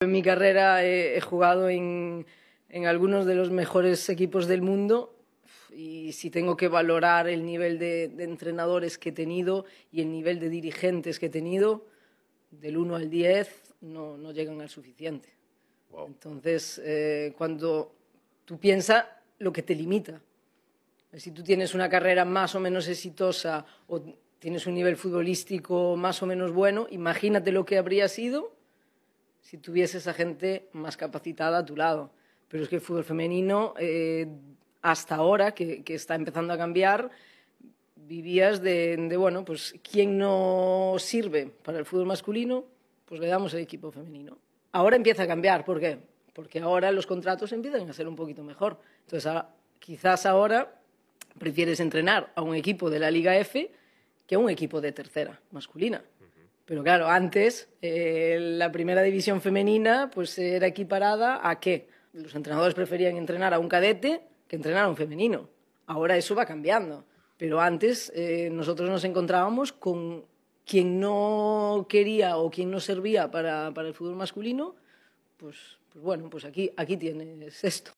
En mi carrera he, jugado en, algunos de los mejores equipos del mundo y si tengo que valorar el nivel de, entrenadores que he tenido y el nivel de dirigentes que he tenido, del 1 al 10 no, llegan al suficiente. Entonces, eh, cuando tú piensas lo que te limita, pues si tú tienes una carrera más o menos exitosa o tienes un nivel futbolístico más o menos bueno, imagínate lo que habría sido si tuviese esa gente más capacitada a tu lado. Pero es que el fútbol femenino, eh, hasta ahora, que, está empezando a cambiar, vivías de, bueno, pues quien no sirve para el fútbol masculino, pues le damos el equipo femenino. Ahora empieza a cambiar, ¿por qué? Porque ahora los contratos empiezan a ser un poquito mejor. Entonces, quizás ahora prefieres entrenar a un equipo de la Liga F que a un equipo de tercera masculina. Pero claro, antes eh, la primera división femenina pues era equiparada a que los entrenadores preferían entrenar a un cadete que entrenar a un femenino. Ahora eso va cambiando. Pero antes eh, nosotros nos encontrábamos con quien no quería o quien no servía para, para el fútbol masculino, pues, pues bueno, pues aquí, aquí tienes esto.